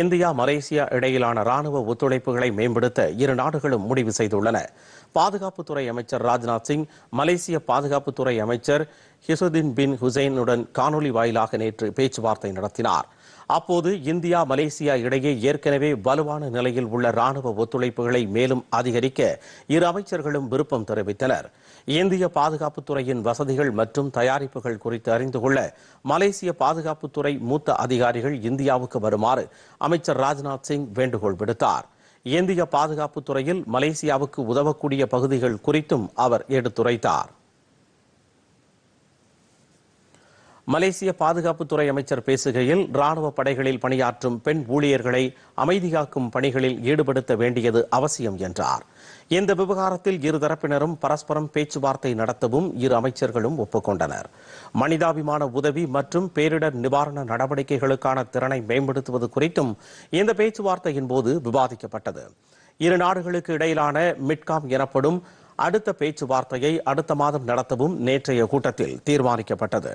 India Malaysia இடையிலான ராணுவ ஒத்துழைப்புகளை மேம்படுத்த இரு நாடுகளும் முடிவு செய்துள்ளன பாதுகாப்புத்துறை அமைச்சர் ராஜ்நாத் சிங் மலேசிய பாதுகாப்புத்துறை அமைச்சர் ஹிசுதீன் பின் ஹுசைனுடன் காணொலி வாயிலாக நேற்று பேச்சுவார்த்தை நடத்தினார் அப்போது இந்தியா மலேசியா இடையே ஏற்கனவே வலுவான நிலையில் உள்ள ராணுவ ஒத்துழைப்புகளை மேலும் அதிகரிக்க இரு அமைச்சர்களும் விருப்பம் தெரிவித்தனர் இந்திய பாதுகாப்புத்துறையின் வசதிகள் மற்றும் தயாரிப்புகள் குறித்து அறிந்து கொள்ள மலேசிய பாதுகாப்புத்துறை மூத்த அதிகாரிகள் இந்தியாவுக்கு வருமாறு அமைச்சர் ராஜ்நாத் சிங் வேண்டுகோள் விடுத்தார் இந்திய பாதுகாப்பு துறையில் மலேசியாவுக்கு உதவக்கூடிய பகுதிகள் குறித்தும் அவர் எடுத்துரைத்தார் மலேசிய பாதுகாப்புத்துறை அமைச்சர் பேசுகையில் ராணுவ படைகளில் பணியாற்றும் பெண் ஊழியர்களை அமைதியாக்கும் பணிகளில் ஈடுபடுத்த வேண்டியது அவசியம் என்றார் இந்த விவகாரத்தில் இரு தரப்பினரும் பரஸ்பரம் பேச்சுவார்த்தை நடத்தவும் இரு அமைச்சர்களும் ஒப்புக்கொண்டனர் மனிதாபிமான உதவி மற்றும் பேரிடர் நிவாரண நடவடிக்கைகளுக்கான திறனை மேம்படுத்துவது குறித்தும் இந்த பேச்சுவார்த்தையின் போது விவாதிக்கப்பட்டது இரு நாடுகளுக்கு இடையிலான மிட்காம் எனப்படும் அடுத்த பேச்சுவார்த்தையை அடுத்த மாதம் நடத்தவும் நேற்றைய கூட்டத்தில் தீர்மானிக்கப்பட்டது